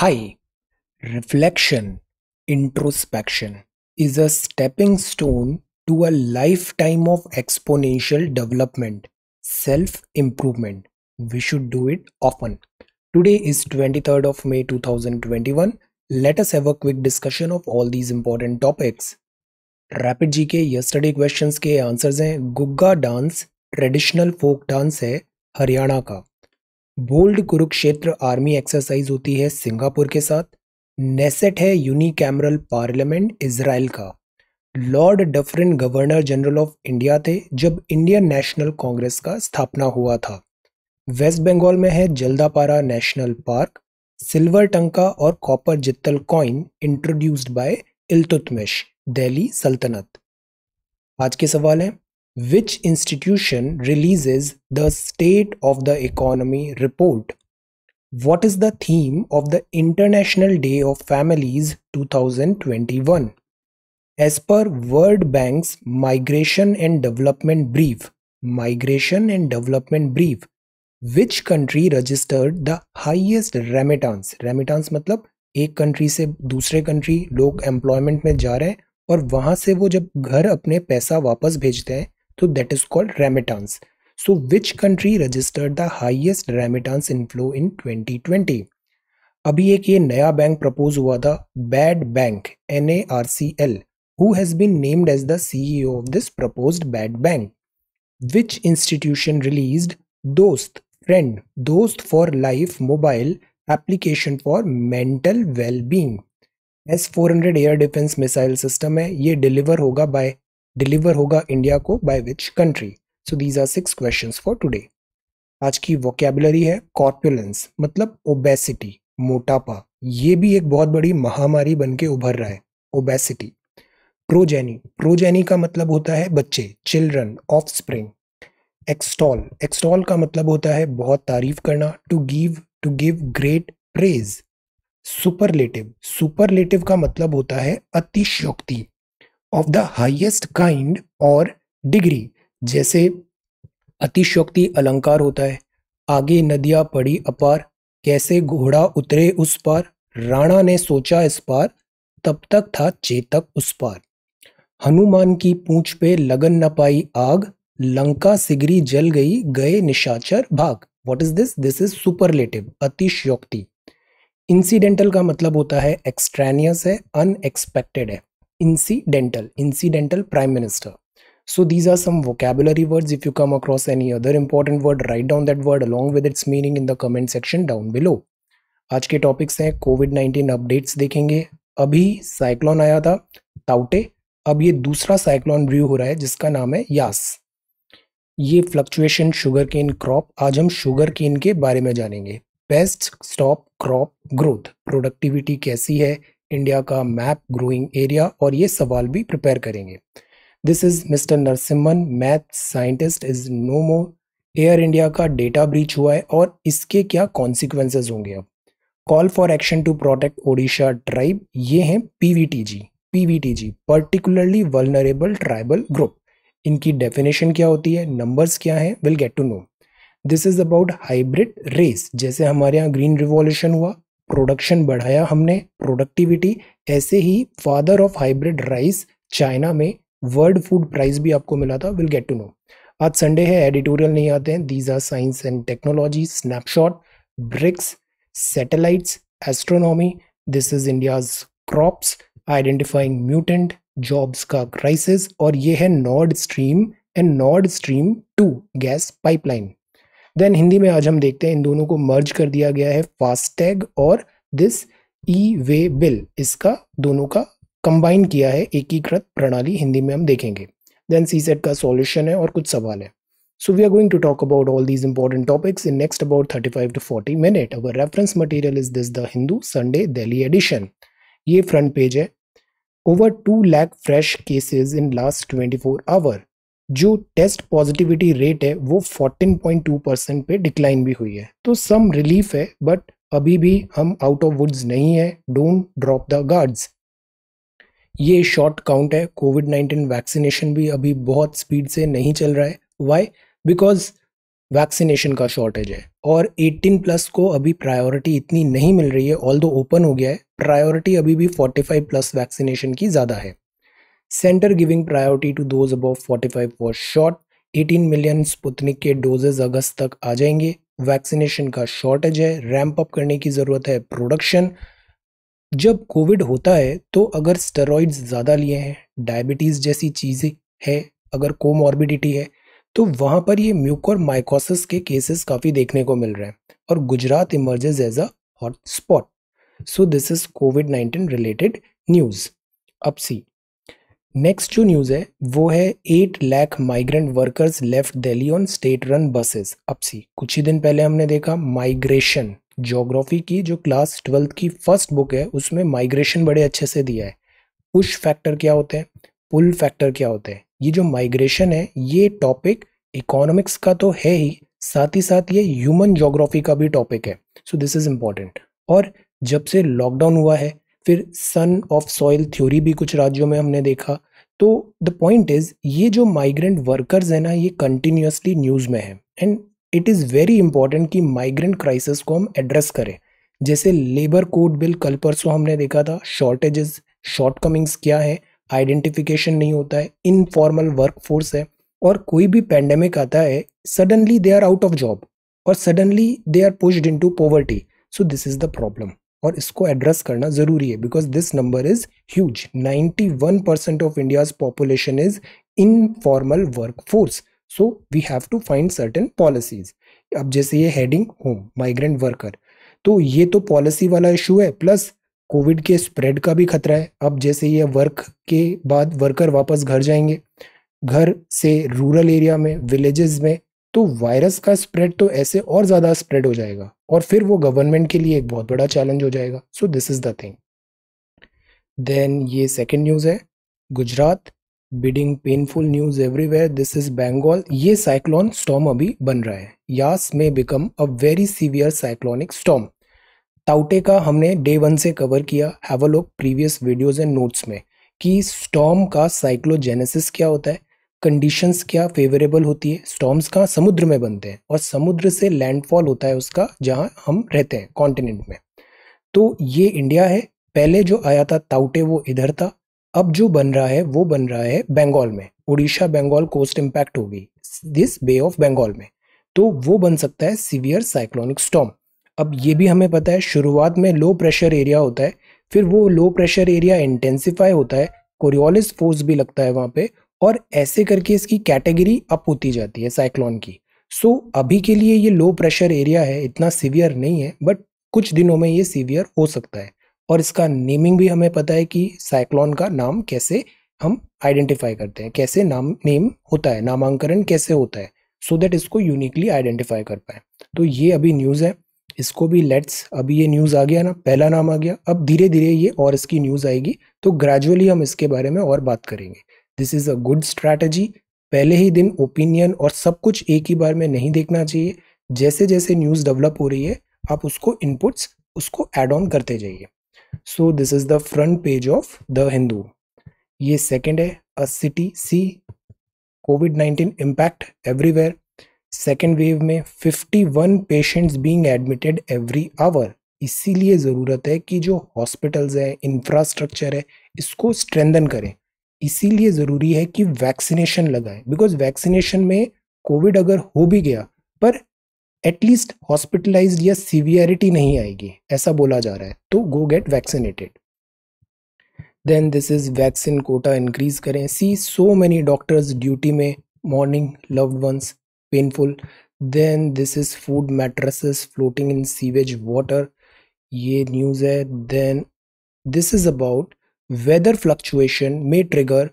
Hi, reflection, introspection is a stepping stone to a lifetime of exponential development, self improvement. We should do it often. Today is 23rd of May 2021. Let us have a quick discussion of all these important topics. Rapid GK yesterday questions ke answers आंसर्स Gugga dance, traditional folk dance hai Haryana ka. Bold Kurukshetra army exercise होती है Singapore के साथ Knesset है unicameral parliament Israel का Lord Dufferin governor general of India थे जब Indian national Congress का स्थापना हुआ था वेस्ट बंगाल में है Jaldapara national park silver tanka और copper jital coin introduced by Iltutmish Delhi सल्तनत आज के सवाल हैं Which institution releases the State of the Economy report? What is the theme of the International Day of Families 2021? As per World Bank's Migration and Development Brief, Migration and Development Brief, which country registered the highest remittance? Remittance matlab ek country se dusre country log employment mein ja rahe hain aur wahan se wo jab ghar apne paisa wapas bhejte hain तो that is called remittance. So which country registered the highest remittance inflow in 2020? अभी एक ये नया bank propose हुआ था bad bank N A R C L who has been named as the CEO of this propose bad bank which institution release दोस्त friend दोस्त for life mobile application for mental wellbeing S four hundred air defence missile system है ये deliver होगा by deliver होगा India को by which country so these are six questions for today आज की vocabulary है कॉर्पुलेंस मतलब ओबेसिटी मोटापा ये भी एक बहुत बड़ी महामारी बन के उभर रहा है ओबेसिटी प्रोजेनी प्रोजेनी का मतलब होता है बच्चे children offspring extol extol का मतलब होता है बहुत तारीफ करना to give to give great praise superlative superlative का मतलब होता है अतिशयोक्ति ऑफ द हाइएस्ट काइंड और डिग्री जैसे अतिशोक्ति अलंकार होता है आगे नदियाँ पड़ी अपार कैसे घोड़ा उतरे उस पार राणा ने सोचा इस पार तब तक था चेतक उस पार हनुमान की पूंछ पे लगन न पाई आग लंका सिगरी जल गई गए निशाचर भाग what is this this is superlative अतिशयोक्ति इंसिडेंटल का मतलब होता है एक्सट्रैनियस है अनएक्सपेक्टेड है incidental incidental prime minister so these are some vocabulary words if you come across any other important word write down that word along with its meaning in the comment section down below aaj ke topics hain covid 19 updates dekhenge abhi cyclone aaya tha taute ab ye dusra cyclone brew ho raha hai jiska naam hai yas ये fluctuation sugar cane crop आज हम sugar cane के बारे में जानेंगे best stop crop growth productivity कैसी है India का मैप ग्रोइंग एरिया और ये सवाल भी प्रिपेयर करेंगे this is mister Narasimhan math scientist is no more air India का डेटा ब्रीच हुआ है और इसके क्या कॉन्सिक्वेंसेज होंगे अब call for action to protect Odisha tribe ये हैं PVTG PVTG particularly vulnerable tribal group इनकी डेफिनेशन क्या होती है नंबर्स क्या हैं will get to know this is about hybrid rice जैसे हमारे यहाँ ग्रीन रिवॉल्यूशन हुआ प्रोडक्शन बढ़ाया हमने प्रोडक्टिविटी ऐसे ही father of hybrid rice China में वर्ल्ड फूड प्राइज भी आपको मिला था विल गेट टू नो आज संडे है एडिटोरियल नहीं आते हैं these are science and technology snapshot BRICS satellites astronomy this is India's crops identifying mutant jobs का क्राइसिस और ये है Nord stream and Nord stream two gas pipeline then Hindi में आज हम देखते हैं इन दोनों को मर्ज कर दिया गया है फास्टैग और दिस ई वे बिल इसका दोनों का कंबाइन किया है एकीकृत प्रणाली हिंदी में हम देखेंगे देन सी सेट का सॉल्यूशन है और कुछ सवाल है so we are going to talk about all these important topics in next about thirty five to forty minute our reference material is this the Hindu Sunday Delhi edition ये front page है over two lakh fresh cases in last twenty four hour जो test positivity rate है वो 14.2 percent पे decline भी हुई है तो सम रिलीफ है बट अभी भी हम आउट ऑफ वुड्स नहीं है डोंट ड्रॉप द गार्ड्स ये शॉर्ट काउंट है कोविड 19 वैक्सीनेशन भी अभी बहुत स्पीड से नहीं चल रहा है वाई बिकॉज वैक्सीनेशन का शॉर्टेज है और 18 प्लस को अभी प्रायोरिटी इतनी नहीं मिल रही है ऑल दो ओपन हो गया है प्रायोरिटी अभी भी 45 प्लस वैक्सीनेशन की ज़्यादा है centre giving priority to those above 45 for short 18 million Sputnik के डोजेज अगस्त तक आ जाएंगे वैक्सीनेशन का शॉर्टेज है रैंप अप करने की ज़रूरत है प्रोडक्शन जब कोविड होता है तो अगर स्टेरॉइड्स ज़्यादा लिए हैं डायबिटीज़ जैसी चीज़ें है अगर कोमॉर्बिडिटी है तो वहाँ पर ये म्यूकोर माइकोसिस के केसेस काफ़ी देखने को मिल रहे हैं और Gujarat emerges as a hot spot so this is Covid nineteen related news अब सी नेक्स्ट जो न्यूज़ है वो है eight lakh migrant workers left Delhi on state run buses अब सी कुछ ही दिन पहले हमने देखा माइग्रेशन जोग्राफी की जो क्लास ट्वेल्थ की फर्स्ट बुक है उसमें माइग्रेशन बड़े अच्छे से दिया है पुश फैक्टर क्या होते हैं पुल फैक्टर क्या होते हैं ये जो माइग्रेशन है ये टॉपिक इकोनॉमिक्स का तो है ही साथ ही साथ ये ह्यूमन जोग्राफी का भी टॉपिक है सो दिस इज़ इम्पॉर्टेंट और जब से लॉकडाउन हुआ है फिर सन ऑफ सॉइल थ्योरी भी कुछ राज्यों में हमने देखा तो द पॉइंट इज़ ये जो माइग्रेंट वर्कर्स हैं ना ये कंटिन्यूसली न्यूज़ में है and it is very important कि माइग्रेंट क्राइसिस को हम एड्रेस करें जैसे लेबर कोड बिल कल परसों हमने देखा था शॉर्टेजेस शॉर्टकमिंग्स क्या है आइडेंटिफिकेशन नहीं होता है इनफॉर्मल वर्कफोर्स है और कोई भी पैंडेमिक आता है suddenly they are out of job और suddenly they are pushed into poverty so this is the problem और इसको एड्रेस करना ज़रूरी है because this number is huge 91 percent of India's population is informal work force so we have to find certain policies अब जैसे ये heading home migrant worker तो ये तो पॉलिसी वाला इशू है प्लस कोविड के स्प्रेड का भी खतरा है अब जैसे ये वर्क के बाद वर्कर वापस घर जाएंगे घर से रूरल एरिया में विलेजेस में तो वायरस का स्प्रेड तो ऐसे और ज़्यादा स्प्रेड हो जाएगा और फिर वो गवर्नमेंट के लिए एक बहुत बड़ा चैलेंज हो जाएगा so this is the thing then ये सेकेंड न्यूज़ है Gujarat bidding painful news everywhere this is Bengal ये साइक्लोन स्टॉम अभी बन रहा है यास में become a very severe cyclonic storm ताउटे का हमने डे वन से कवर किया have a look previous videos and notes में कि स्टॉम का साइक्लोजेनेसिस क्या होता है कंडीशंस क्या फेवरेबल होती है स्टॉम्स कहाँ समुद्र में बनते हैं और समुद्र से लैंडफॉल होता है उसका जहाँ हम रहते हैं कॉन्टिनेंट में तो ये इंडिया है पहले जो आया था ताउटे वो इधर था अब जो बन रहा है वो बन रहा है बंगाल में उड़ीसा बंगाल कोस्ट इम्पैक्ट होगी दिस बे ऑफ बंगाल में तो वो बन सकता है सीवियर साइक्लोनिक स्टॉम अब ये भी हमें पता है शुरुआत में लो प्रेशर एरिया होता है फिर वो लो प्रेशर एरिया इंटेंसिफाई होता है कोरियोलिस फोर्स भी लगता है वहाँ पे और ऐसे करके इसकी कैटेगरी अप होती जाती है साइक्लोन की सो so, अभी के लिए ये लो प्रेशर एरिया है इतना सीवियर नहीं है बट कुछ दिनों में ये सीवियर हो सकता है और इसका नेमिंग भी हमें पता है कि साइक्लोन का नाम कैसे हम आइडेंटिफाई करते हैं कैसे नाम नेम होता है नामांकरण कैसे होता है सो so दैट इसको यूनिकली आइडेंटिफाई कर पाए तो ये अभी न्यूज़ है इसको भी लेट्स अभी ये न्यूज़ आ गया ना पहला नाम आ गया अब धीरे धीरे ये और इसकी न्यूज़ आएगी तो ग्रेजुअली हम इसके बारे में और बात करेंगे this is a good strategy पहले ही दिन ओपिनियन और सब कुछ एक ही बार में नहीं देखना चाहिए जैसे जैसे न्यूज़ डेवलप हो रही है आप उसको इनपुट्स उसको एड ऑन करते जाइए so this is the front page of the Hindu ये सेकेंड है a city see Covid nineteen impact everywhere second wave में 51 patients being admitted every hour इसीलिए ज़रूरत है कि जो हॉस्पिटल्स है इंफ्रास्ट्रक्चर है इसको स्ट्रेंदन करें इसीलिए ज़रूरी है कि वैक्सीनेशन लगाएं बिकॉज वैक्सीनेशन में कोविड अगर हो भी गया पर एटलीस्ट हॉस्पिटलाइज या सीवियरिटी नहीं आएगी ऐसा बोला जा रहा है तो go get vaccinated then this is vaccine quota increase करें see so many doctors duty में morning loved once painful then this is food mattress floating in sewage water ये न्यूज़ है then this is about Weather fluctuation may trigger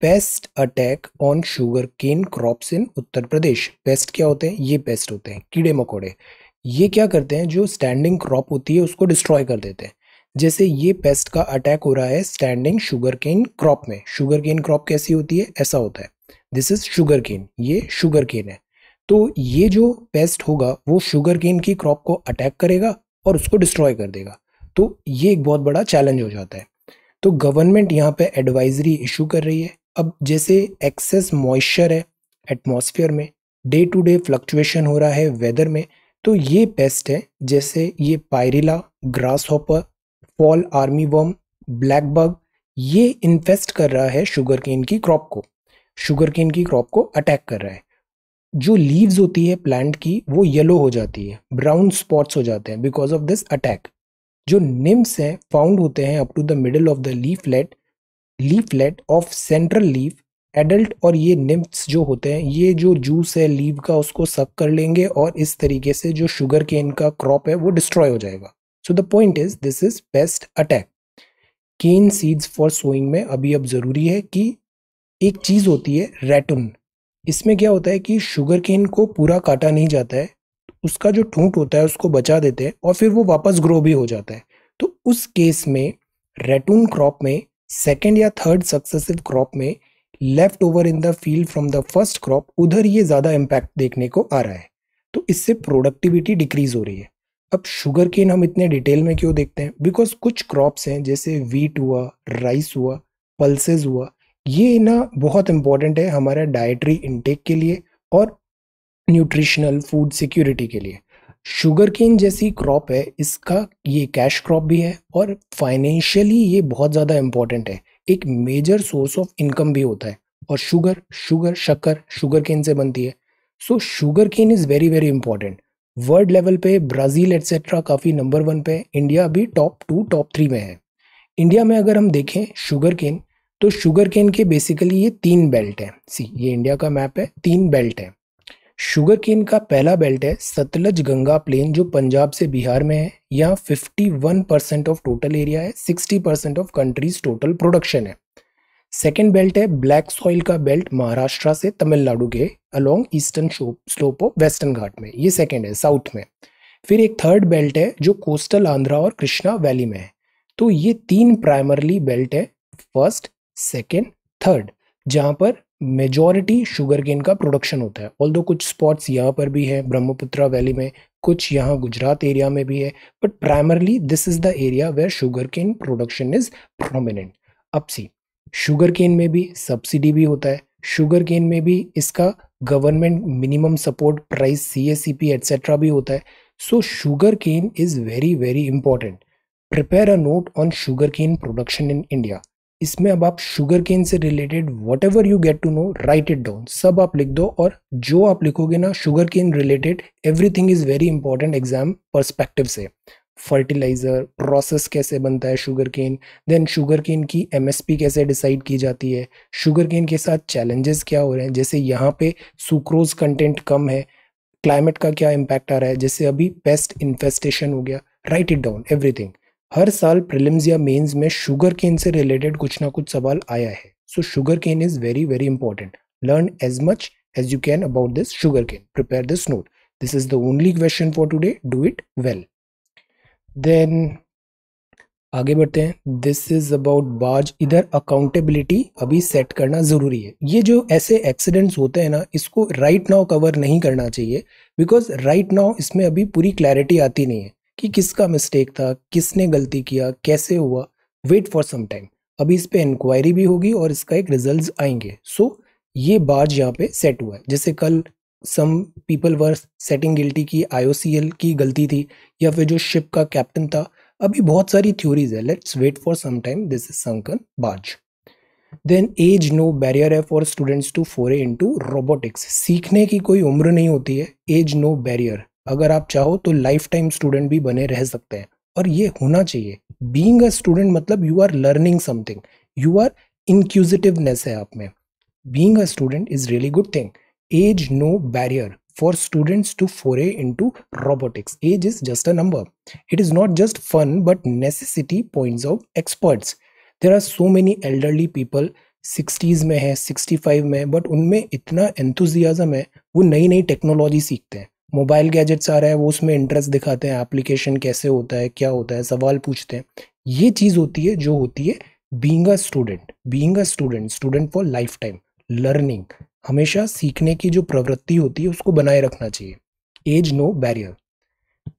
pest attack on sugar cane crop in Uttar Pradesh pest क्या होते हैं ये paste होते हैं कीड़े मकोड़े ये क्या करते हैं जो स्टैंडिंग क्रॉप होती है उसको डिस्ट्रॉय कर देते हैं जैसे ये पेस्ट का अटैक हो रहा है स्टैंडिंग शुगर केन क्रॉप में शुगर केन क्रॉप कैसी होती है ऐसा होता है दिस इज शुगर केन ये शुगर केन है तो ये जो पेस्ट होगा वो शुगर केन की क्रॉप को अटैक करेगा और उसको डिस्ट्रॉय कर देगा तो ये एक बहुत बड़ा चैलेंज हो जाता है तो गवर्नमेंट यहाँ पे एडवाइजरी इशू कर रही है अब जैसे एक्सेस मॉइस्चर है एटमॉस्फेयर में डे टू डे फ्लक्चुएशन हो रहा है वेदर में तो ये पेस्ट है जैसे ये pyrilla grasshopper fall armyworm black bug ये इन्फेस्ट कर रहा है शुगर केन की क्रॉप को शुगर केन की क्रॉप को अटैक कर रहा है जो लीव्स होती है प्लांट की वो येलो हो जाती है ब्राउन स्पॉट्स हो जाते हैं बिकॉज ऑफ दिस अटैक जो निम्स हैं फाउंड होते हैं up to the middle of the leaflet leaflet of central leaf adult और ये निम्स जो होते हैं ये जो जूस है लीव का उसको सक कर लेंगे और इस तरीके से जो शुगर के इनका क्रॉप है वो डिस्ट्रॉय हो जाएगा so the point is this is pest attack cane seeds for sowing में अभी अब ज़रूरी है कि एक चीज़ होती है रेटुन इसमें क्या होता है कि शुगर केन को पूरा काटा नहीं जाता है उसका जो ठूंठ होता है उसको बचा देते हैं और फिर वो वापस ग्रो भी हो जाता है तो उस केस में रेटून क्रॉप में सेकेंड या थर्ड सक्सेसिव क्रॉप में left over in the field from the first crop उधर ये ज़्यादा इम्पैक्ट देखने को आ रहा है तो इससे प्रोडक्टिविटी डिक्रीज हो रही है अब शुगर केन हम इतने डिटेल में क्यों देखते हैं बिकॉज कुछ क्रॉप्स हैं जैसे वीट हुआ राइस हुआ पल्सेज हुआ ये ना बहुत इंपॉर्टेंट है हमारा डाइटरी इनटेक के लिए और न्यूट्रिशनल फूड सिक्योरिटी के लिए शुगर केन जैसी क्रॉप है इसका ये कैश क्रॉप भी है और फाइनेंशियली ये बहुत ज़्यादा इम्पॉर्टेंट है एक मेजर सोर्स ऑफ इनकम भी होता है और शुगर शुगर शक्कर शुगर केन से बनती है so sugar cane is very very important world level पे ब्राज़ील एट्सेट्रा काफ़ी नंबर वन पे इंडिया भी टॉप टू टॉप थ्री में है इंडिया में अगर हम देखें शुगर केन तो शुगर केन के बेसिकली ये तीन बेल्ट हैं सी ये इंडिया का मैप है तीन बेल्ट है शुगर केन का पहला बेल्ट है सतलज गंगा प्लेन जो पंजाब से बिहार में है यहाँ 51 परसेंट ऑफ टोटल एरिया है 60 percent of country's total production है सेकेंड बेल्ट है ब्लैक सॉइल का बेल्ट महाराष्ट्र से तमिलनाडु के along eastern slope of western घाट में ये सेकेंड है साउथ में फिर एक थर्ड बेल्ट है जो कोस्टल आंध्रा और कृष्णा वैली में है तो ये तीन प्राइमरली बेल्ट है फर्स्ट सेकेंड थर्ड जहाँ पर मेजॉरिटी शुगर केन का प्रोडक्शन होता है ऑल कुछ स्पॉट्स यहाँ पर भी है ब्रह्मपुत्रा वैली में कुछ यहाँ गुजरात एरिया में भी है but primarily this is the area where sugar cane production is prominent अब सी शुगर केन में भी सब्सिडी भी होता है शुगर केन में भी इसका government minimum support price C S C P et cetera भी होता है so sugar cane is very very important prepare a note on sugar cane production in India इसमें अब आप शुगर केन से related whatever you get to know write it down सब आप लिख दो और जो आप लिखोगे ना sugar cane related everything is very important exam perspective से फर्टिलाइज़र प्रोसेस कैसे बनता है शुगर केन देन शुगर केन की एमएसपी कैसे डिसाइड की जाती है शुगर केन के साथ चैलेंजेस क्या हो रहे हैं जैसे यहाँ पे सुक्रोज कंटेंट कम है क्लाइमेट का क्या इम्पैक्ट आ रहा है जैसे अभी पेस्ट इन्फेस्टेशन हो गया राइट इट डाउन एवरीथिंग हर साल प्रिलिम्स या मेंस में शुगर केन से रिलेटेड कुछ ना कुछ सवाल आया है so sugar cane is very very important learn as much as you can about this sugar cane prepare this note this is the only question for today do it well then आगे बढ़ते हैं this is about बाज इधर accountability अभी set करना ज़रूरी है ये जो ऐसे एक्सीडेंट्स होते हैं ना इसको राइट नाउ कवर नहीं करना चाहिए बिकॉज राइट नाउ इसमें अभी पूरी क्लैरिटी आती नहीं है कि किसका मिस्टेक था किसने गलती किया कैसे हुआ वेट फॉर सम टाइम अभी इस पर इंक्वायरी भी होगी और इसका एक रिजल्ट आएंगे सो so, ये बार्ज यहाँ पे सेट हुआ है जैसे कल some people were setting guilty की आईओसीएल की गलती थी या फिर जो शिप का कैप्टन था अभी बहुत सारी थ्योरीज है let's wait for some time this is sunken barge then age no barrier है for students to foray into robotics सीखने की कोई उम्र नहीं होती है एज नो बैरियर अगर आप चाहो तो लाइफ टाइम स्टूडेंट भी बने रह सकते हैं और ये होना चाहिए बींग अ स्टूडेंट मतलब you are learning something you are inquisitiveness है आप में being a student is really good thing age no barrier to foray into robotics age is just a number it is not just fun but necessity point of experts there are so many elderly people sixties में है sixty five में but उनमें इतना enthusiasm है वो नई नई technology सीखते हैं मोबाइल गैजेट्स आ रहा है वो उसमें इंटरेस्ट दिखाते हैं एप्लीकेशन कैसे होता है क्या होता है सवाल पूछते हैं ये चीज़ होती है जो होती है being a student being a student student for lifetime learning हमेशा सीखने की जो प्रवृत्ति होती है उसको बनाए रखना चाहिए age no barrier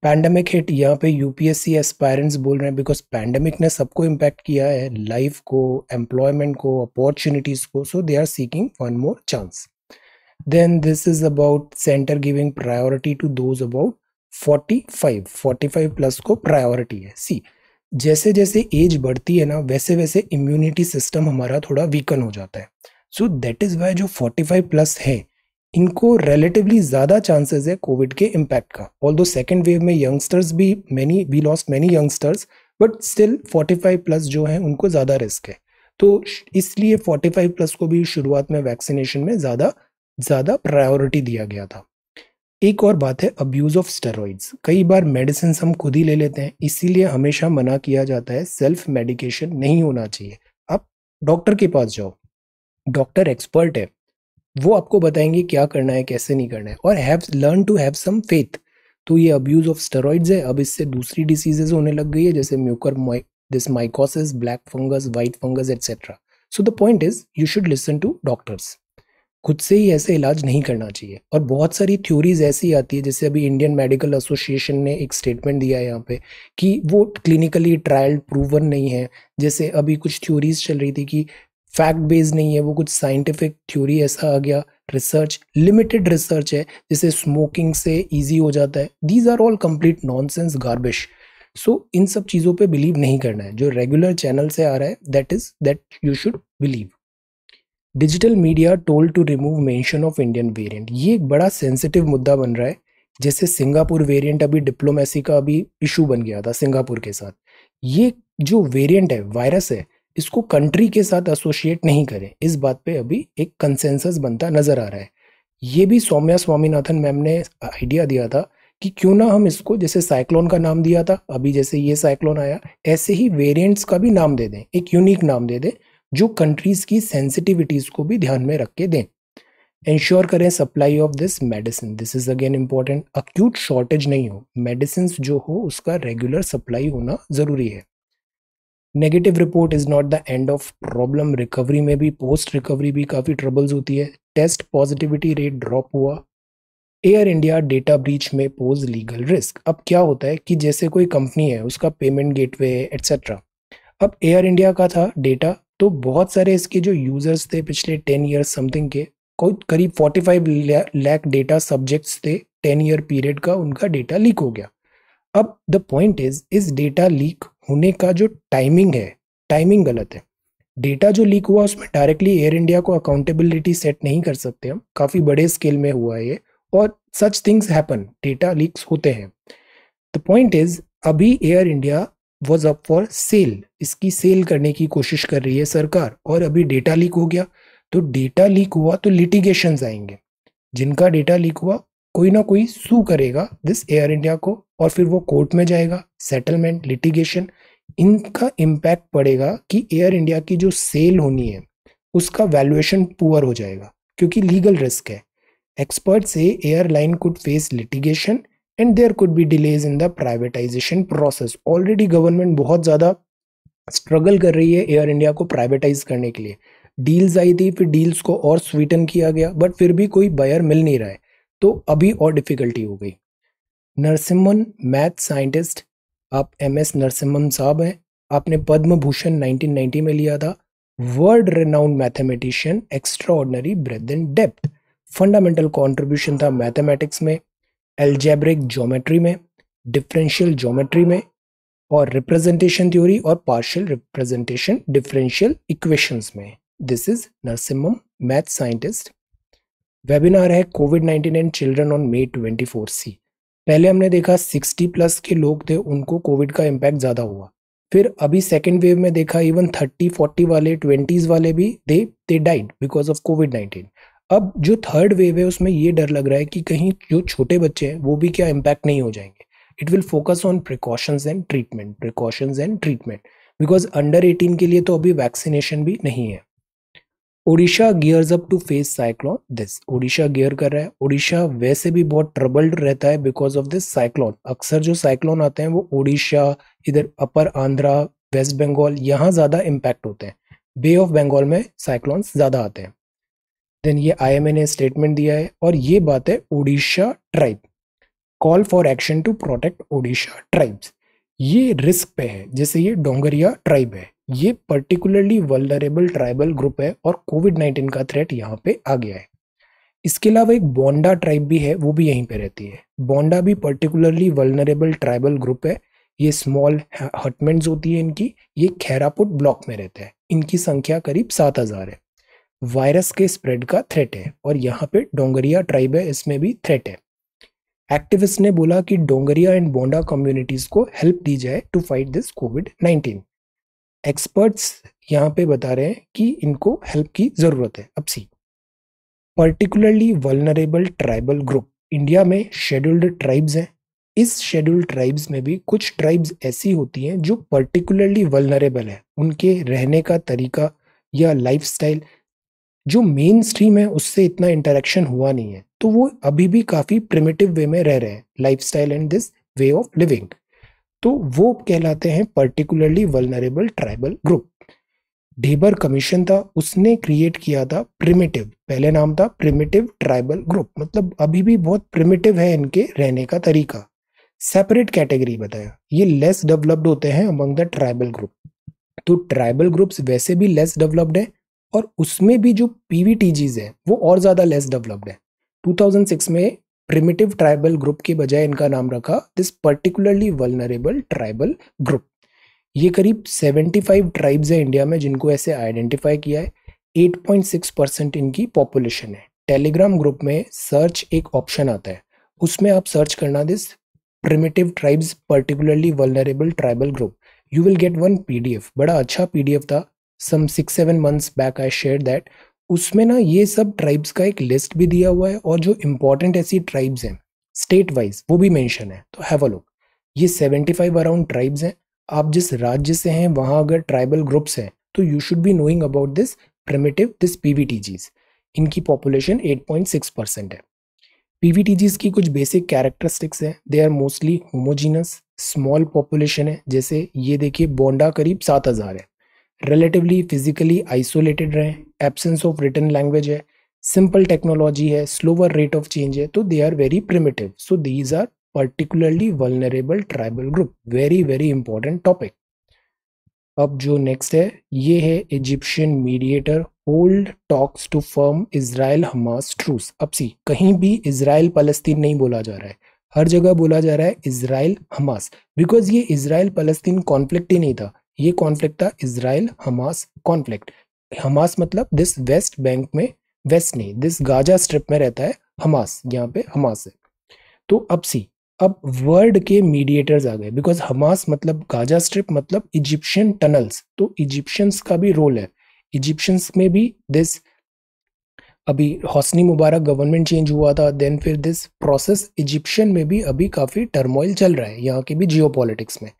pandemic hit यहाँ पे यूपीएससी एस्पायरेंट्स बोल रहे हैं बिकॉज पैंडमिक ने सबको इम्पैक्ट किया है लाइफ को एम्प्लॉयमेंट को अपॉर्चुनिटीज़ को so they are seeking one more chance then this is about center giving priority to those about 45 45 plus को प्रायोरिटी है सी जैसे जैसे एज बढ़ती है ना वैसे वैसे इम्यूनिटी सिस्टम हमारा थोड़ा वीकन हो जाता है सो दैट इज़ वाई जो 45 प्लस है इनको रिलेटिवली ज़्यादा चांसेस है कोविड के इम्पैक्ट का ऑल दो सेकेंड वेव में यंगस्टर्स भी many we lost many youngsters but still 45 plus जो है उनको ज़्यादा रिस्क है तो इसलिए 45 प्लस को भी शुरुआत में वैक्सीनेशन में ज़्यादा ज़्यादा प्रायोरिटी दिया गया था एक और बात है अब्यूज़ ऑफ स्टेरॉइड्स कई बार मेडिसिन हम खुद ही ले लेते हैं इसीलिए हमेशा मना किया जाता है सेल्फ मेडिकेशन नहीं होना चाहिए आप डॉक्टर के पास जाओ डॉक्टर एक्सपर्ट है वो आपको बताएंगे क्या करना है कैसे नहीं करना है और have learn to have some faith तो ये अब्यूज़ ऑफ स्टेरॉइड्स है अब इससे दूसरी डिसीजेज होने लग गई है जैसे mucor this mycosis black fungus white fungus etcetera so the point is you should listen to doctors खुद से ही ऐसे इलाज नहीं करना चाहिए और बहुत सारी थ्योरीज ऐसी आती है जैसे अभी इंडियन मेडिकल एसोसिएशन ने एक स्टेटमेंट दिया है यहाँ पे कि वो क्लिनिकली ट्रायल प्रूवन नहीं है जैसे अभी कुछ थ्योरीज चल रही थी कि फैक्ट बेस्ड नहीं है वो कुछ साइंटिफिक थ्योरी ऐसा आ गया रिसर्च लिमिटेड रिसर्च है जैसे स्मोकिंग से ईजी हो जाता है these are all complete nonsense garbage so इन सब चीज़ों पर बिलीव नहीं करना है जो रेगुलर चैनल से आ रहा है that is that you should believe digital media told to remove mention of Indian variant ये एक बड़ा सेंसिटिव मुद्दा बन रहा है जैसे सिंगापुर वेरिएंट अभी डिप्लोमेसी का अभी इशू बन गया था सिंगापुर के साथ ये जो वेरिएंट है वायरस है इसको कंट्री के साथ एसोशिएट नहीं करें इस बात पे अभी एक कंसेंसस बनता नज़र आ रहा है ये भी सौम्या स्वामीनाथन मैम ने आइडिया दिया था कि क्यों ना हम इसको जैसे साइक्लोन का नाम दिया था अभी जैसे ये साइक्लोन आया ऐसे ही वेरिएंट्स का भी नाम दे दें एक यूनिक नाम दे दें जो कंट्रीज की सेंसिटिविटीज को भी ध्यान में रख के दें इंश्योर करें supply of this medicine this is again important acute shortage नहीं हो मेडिसिन जो हो उसका रेगुलर सप्लाई होना ज़रूरी है negative report is not the end of problem recovery में भी पोस्ट रिकवरी भी काफ़ी ट्रबल्स होती है टेस्ट पॉजिटिविटी रेट ड्रॉप हुआ एयर इंडिया डेटा ब्रीच में पोज लीगल रिस्क अब क्या होता है कि जैसे कोई कंपनी है उसका पेमेंट गेटवे है एट्सेट्रा अब एयर इंडिया का था डेटा तो बहुत सारे इसके जो यूज़र्स थे पिछले टेन ईयर समथिंग के कोई करीब forty five lakh data subjects थे टेन ईयर पीरियड का उनका डेटा लीक हो गया अब द पॉइंट इज इस डेटा लीक होने का जो टाइमिंग है टाइमिंग गलत है डेटा जो लीक हुआ उसमें डायरेक्टली एयर इंडिया को अकाउंटेबिलिटी सेट नहीं कर सकते हम काफ़ी बड़े स्केल में हुआ ये और such things happen data leaks होते हैं द पॉइंट इज अभी Air India was up for sale इसकी सेल करने की कोशिश कर रही है सरकार और अभी डेटा लीक हो गया तो डेटा लीक हुआ तो लिटिगेशन आएंगे जिनका डेटा लीक हुआ कोई ना कोई सू करेगा दिस एयर इंडिया को और फिर वो कोर्ट में जाएगा सेटलमेंट लिटिगेशन इनका इम्पैक्ट पड़ेगा कि एयर इंडिया की जो सेल होनी है उसका वैल्यूएशन पुअर हो जाएगा क्योंकि लीगल रिस्क है एक्सपर्ट से airline could face litigation and there could be delays in the privatisation process already government बहुत ज़्यादा स्ट्रगल कर रही है एयर इंडिया को प्राइवेटाइज करने के लिए डील्स आई थी फिर डील्स को और स्वीटन किया गया बट फिर भी कोई बायर मिल नहीं रहा है तो अभी और डिफ़िकल्टी हो गई नरसिम्हन मैथ साइंटिस्ट आप एम एस नरसिम्हन साहब हैं आपने पद्म भूषण 1990 में लिया था world renowned mathematician extraordinary breadth and depth fundamental contribution था मैथमेटिक्स में एल्जेब्रिक ज्योमेट्री में डिफरेंशियल ज्योमेट्री में और रिप्रेजेंटेशन थ्योरी और पार्शियल रिप्रेजेंटेशन डिफरेंशियल इक्वेशंस में this is Narasimham math scientist webinar है COVID nineteen and children on May twenty four see पहले हमने देखा सिक्सटी प्लस के लोग थे उनको कोविड का इम्पैक्ट ज़्यादा हुआ फिर अभी सेकेंड वेव में देखा इवन थर्टी फोर्टी वाले ट्वेंटीज़ वाले भी they they died because of Covid nineteen अब जो थर्ड वेव है उसमें ये डर लग रहा है कि कहीं जो छोटे बच्चे हैं वो भी क्या इम्पैक्ट नहीं हो जाएंगे it will focus on precautions and treatment precautions and treatment because under 18 के लिए तो अभी वैक्सीनेशन भी नहीं है Odisha gears up to face cyclone this Odisha gear कर रहा है ओडिशा वैसे भी बहुत ट्रबल्ड रहता है बिकॉज ऑफ दिस साइक्लॉन अक्सर जो साइक्लोन आते हैं वो ओडिशा इधर अपर आंध्रा वेस्ट बंगाल यहाँ ज़्यादा इम्पैक्ट होते हैं बे ऑफ बंगाल में साइक्लॉन्स ज़्यादा आते हैं देन ये आई ने स्टेटमेंट दिया है और ये बात है Odisha tribe call for action to protect Odisha tribes ये रिस्क पे है जैसे ये डोंगरिया ट्राइब है ये पर्टिकुलरली वल्नरेबल ट्राइबल ग्रुप है और कोविड नाइन्टीन का थ्रेट यहाँ पे आ गया है इसके अलावा एक बोंडा ट्राइब भी है वो भी यहीं पे रहती है बोंडा भी पर्टिकुलरली वल्नरेबल ट्राइबल ग्रुप है ये स्मॉल हटमेंट्स होती है इनकी ये खैरापुट ब्लॉक में रहते हैं इनकी संख्या करीब सात हज़ार है वायरस के स्प्रेड का थ्रेट है और यहाँ पे डोंगरिया ट्राइब है इसमें भी थ्रेट है एक्टिविस्ट ने बोला कि डोंगरिया एंड बोंडा कम्युनिटीज को हेल्प दी जाए to fight this COVID nineteen experts यहाँ पे बता रहे हैं कि इनको हेल्प की ज़रूरत है अब see particularly vulnerable tribal group India में शेड्यूल्ड ट्राइब्स हैं इस शेड्यूल्ड ट्राइब्स में भी कुछ ट्राइब्स ऐसी होती हैं जो पर्टिकुलरली वलनरेबल है उनके रहने का तरीका या लाइफस्टाइल जो मेन स्ट्रीम है उससे इतना इंटरेक्शन हुआ नहीं है तो वो अभी भी काफ़ी प्रिमेटिव वे में रह रहे हैं lifestyle and this way of living तो वो कहलाते हैं particularly vulnerable tribal group Dhebar commission था उसने क्रिएट किया था प्रिमिटिव पहले नाम था प्रिमिटिव ट्राइबल ग्रुप मतलब अभी भी बहुत प्रिमिटिव है इनके रहने का तरीका सेपरेट कैटेगरी बताया ये लेस डेवलप्ड होते हैं अमंग द ट्राइबल ग्रुप तो ट्राइबल ग्रुप्स वैसे भी लेस डेवलप्ड है और उसमें भी जो पी वी टी जीज है वो और ज़्यादा लेस डेवलप्ड है 2006 में प्रिमिटिव ट्राइबल ग्रुप के बजाय इनका नाम रखा this particularly vulnerable tribal group ये करीब 75 ट्राइब्स है इंडिया में जिनको ऐसे आइडेंटिफाई किया है 8.6 परसेंट इनकी पॉपुलेशन है टेलीग्राम ग्रुप में सर्च एक ऑप्शन आता है उसमें आप सर्च करना this primitive tribes particularly vulnerable tribal group you will get one PDF बड़ा अच्छा पीडीएफ था some six seven months back I share that उसमें ना ये सब ट्राइब्स का एक लिस्ट भी दिया हुआ है और जो इम्पोर्टेंट ऐसी ट्राइब्स हैं स्टेट वाइज वो भी मेंशन है तो हैव अ लुक ये सेवेंटी फाइव अराउंड ट्राइब्स हैं आप जिस राज्य से हैं वहाँ अगर ट्राइबल ग्रुप्स हैं तो you should be knowing about this primitive this PVTGs इनकी पॉपुलेशन सिक्स परसेंट है पीवीटीजीज की कुछ बेसिक कैरेक्टरिस्टिक्स हैं they are mostly homogeneous small population है जैसे ये देखिए बोंडा करीब सात हज़ार है रिलेटिवली फिजिकली आइसोलेटेड रहें एब्सेंस ऑफ रिटर्न लैंग्वेज है सिंपल टेक्नोलॉजी है स्लोअर रेट ऑफ चेंज है तो they are very primitive so these are particularly vulnerable tribal group very very important topic अब जो नेक्स्ट है ये है Egyptian mediator hold talks to firm Israel Hamas truce अब see कहीं भी इसराइल फलस्तीन नहीं बोला जा रहा है हर जगह बोला जा रहा है इसराइल हमास बिकॉज ये इसराइल फलस्तीन कॉन्फ्लिक्ट ही नहीं था ये कॉन्फ्लिक्ट था इसराइल हमास कॉन्फ्लिक्ट हमास मतलब दिस वेस्ट बैंक में वेस्ट नहीं दिस गाजा स्ट्रिप में रहता है हमास यहाँ पे हमास है तो अब सी अब वर्ल्ड के मीडिएटर्स आ गए बिकॉज हमास मतलब गाजा स्ट्रिप मतलब इजिप्शियन टनल्स तो इजिप्शियंस का भी रोल है इजिप्शियंस में भी दिस अभी हौसनी मुबारक गवर्नमेंट चेंज हुआ था देन फिर दिस प्रोसेस इजिप्शियन में भी अभी काफ़ी टर्मोइल चल रहा है यहाँ के भी जियो में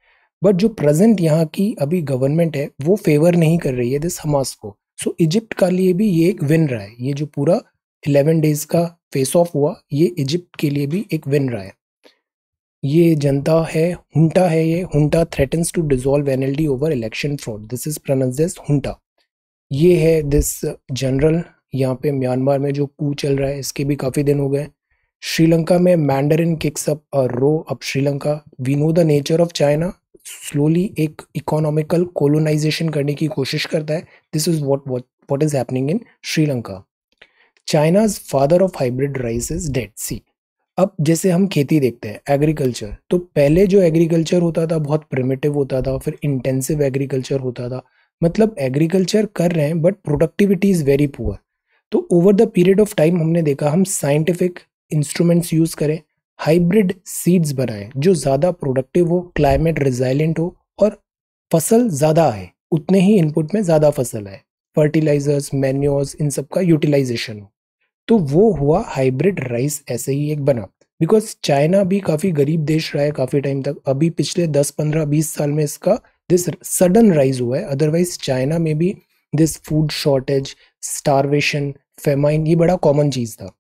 बट जो प्रेजेंट यहाँ की अभी गवर्नमेंट है वो फेवर नहीं कर रही है दिस हमास को सो इजिप्ट का लिए भी ये एक विन रहा है ये जो पूरा इलेवन डेज का फेस ऑफ हुआ ये इजिप्ट के लिए भी एक विन रहा है ये जनता है हुंटा है ये junta threatens to dissolve NLD over election fraud this is pronounce junta ये है दिस जनरल यहाँ पे म्यांमार में जो कू चल रहा है इसके भी काफ़ी दिन हो गए श्रीलंका में Mandarin kicks up row up Sri Lanka we know the nature of China slowly एक इकोनॉमिकल कोलोनाइजेशन करने की कोशिश करता है this is what what what is happening in Sri Lanka China's father of hybrid rice is dead see अब जैसे हम खेती देखते हैं एग्रीकल्चर तो पहले जो एग्रीकल्चर होता था बहुत प्रिमेटिव होता था फिर इंटेंसिव एग्रीकल्चर होता था मतलब एग्रीकल्चर कर रहे हैं but productivity is very poor तो over the period of time हमने देखा हम साइंटिफिक इंस्ट्रूमेंट्स यूज़ करें हाइब्रिड सीड्स बनाएं जो ज़्यादा प्रोडक्टिव हो क्लाइमेट रिजाइलेंट हो और फसल ज़्यादा आए उतने ही इनपुट में ज़्यादा फसल आए फर्टिलाइजर्स मैन्योर्स इन सब का यूटिलाइजेशन हो तो वो हुआ हाइब्रिड राइस ऐसे ही एक बना बिकॉज चाइना भी काफ़ी गरीब देश रहा है काफ़ी टाइम तक अभी पिछले दस पंद्रह बीस साल में इसका दिस सडन राइज हुआ है अदरवाइज चाइना में भी this food shortage starvation famine ये बड़ा कॉमन चीज़ था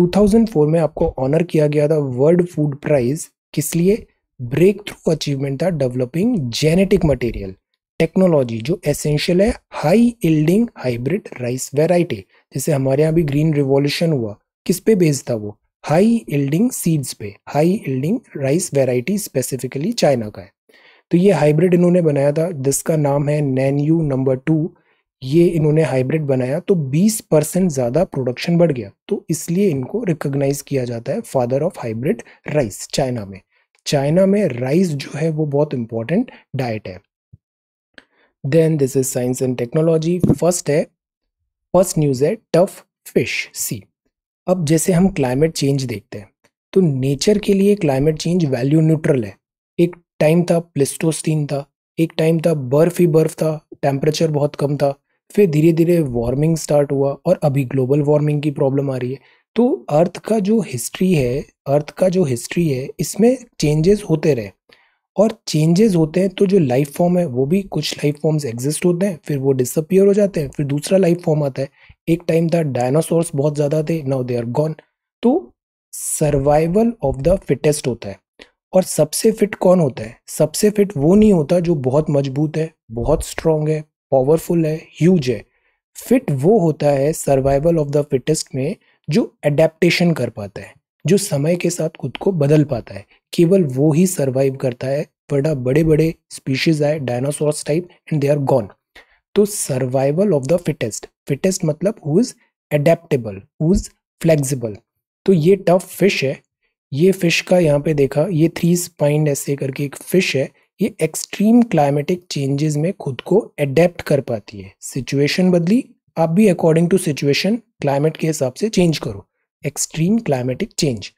2004 में आपको ऑनर किया गया था वर्ल्ड फूड प्राइज किस लिए ब्रेक थ्रू अचीवमेंट था डेवलपिंग जेनेटिक मटेरियल टेक्नोलॉजी जो एसेंशियल है high yielding hybrid rice variety जैसे हमारे यहाँ भी ग्रीन रिवॉल्यूशन हुआ किस पे बेस था वो हाई इल्डिंग सीड्स पे high yielding rice variety specifically China का है तो ये हाइब्रिड इन्होंने बनाया था जिसका नाम है नैनयू नंबर टू ये इन्होंने हाइब्रिड बनाया तो 20 परसेंट ज़्यादा प्रोडक्शन बढ़ गया तो इसलिए इनको रिकॉग्नाइज किया जाता है father of hybrid rice China में चाइना में राइस जो है वो बहुत इंपॉर्टेंट डाइट है then this is science and technology first है फर्स्ट न्यूज़ है टफ फिश सी अब जैसे हम क्लाइमेट चेंज देखते हैं तो नेचर के लिए क्लाइमेट चेंज वैल्यू न्यूट्रल है एक टाइम था प्लेस्टोस्टीन था एक टाइम था बर्फ ही बर्फ था टेम्परेचर बहुत कम था फिर धीरे धीरे वार्मिंग स्टार्ट हुआ और अभी ग्लोबल वार्मिंग की प्रॉब्लम आ रही है तो अर्थ का जो हिस्ट्री है अर्थ का जो हिस्ट्री है इसमें चेंजेस होते रहे और चेंजेस होते हैं तो जो लाइफ फॉर्म है वो भी कुछ लाइफ फॉर्म्स एग्जिस्ट होते हैं फिर वो डिसअपियर हो जाते हैं फिर दूसरा लाइफ फॉर्म आता है एक टाइम था डायनासोर्स बहुत ज़्यादा थे नाउ दे आर गॉन तो सर्वाइवल ऑफ द फिटेस्ट होता है और सबसे फिट कौन होता है सबसे फिट वो नहीं होता जो बहुत मजबूत है बहुत स्ट्रांग है पावरफुल है ह्यूज है फिट वो होता है सर्वाइवल ऑफ द फिटेस्ट में जो एडेप्टेशन कर पाता है जो समय के साथ खुद को बदल पाता है केवल वो ही सर्वाइव करता है बड़ा बड़े बड़े स्पीशीज आए dinosaurs type and they are gone तो survival of the fittest fittest मतलब who is adaptable who is flexible तो ये टफ फिश है ये फिश का यहाँ पे देखा ये थ्री स्पाइंड ऐसे करके एक फिश है ये एक्सट्रीम क्लाइमेटिक चेंजेस में खुद को एडेप्ट कर पाती है सिचुएशन बदली आप भी अकॉर्डिंग टू सिचुएशन क्लाइमेट के हिसाब से चेंज करो extreme climatic change